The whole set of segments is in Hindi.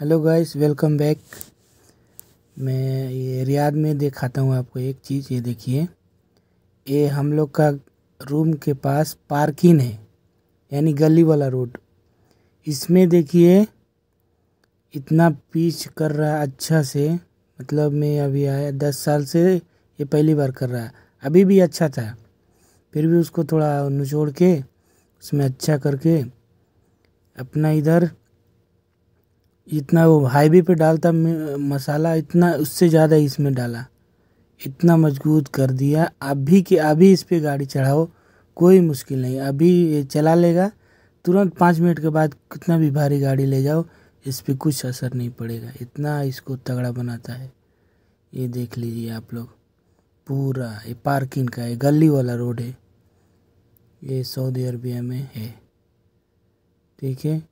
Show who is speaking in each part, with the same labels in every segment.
Speaker 1: हेलो गाइस वेलकम बैक मैं ये रियाद में दिखाता हूँ आपको एक चीज़ ये देखिए ये हम लोग का रूम के पास पार्किंग है यानी गली वाला रोड इसमें देखिए इतना पीच कर रहा अच्छा से मतलब मैं अभी आया दस साल से ये पहली बार कर रहा अभी भी अच्छा था फिर भी उसको थोड़ा निचोड़ के उसमें अच्छा करके अपना इधर इतना वो हाईवे पे डालता मसाला इतना उससे ज़्यादा इसमें डाला इतना मजबूत कर दिया अभी के अभी इस पर गाड़ी चढ़ाओ कोई मुश्किल नहीं अभी ये चला लेगा तुरंत पाँच मिनट के बाद कितना भी भारी गाड़ी ले जाओ इस पर कुछ असर नहीं पड़ेगा इतना इसको तगड़ा बनाता है ये देख लीजिए आप लोग पूरा ये पार्किंग का है गली वाला रोड है ये सऊदी अरबिया में है ठीक है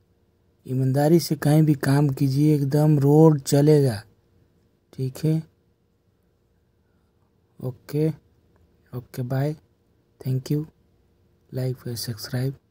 Speaker 1: ईमानदारी से कहीं भी काम कीजिए एकदम रोड चलेगा ठीक है okay okay bye thank you like subscribe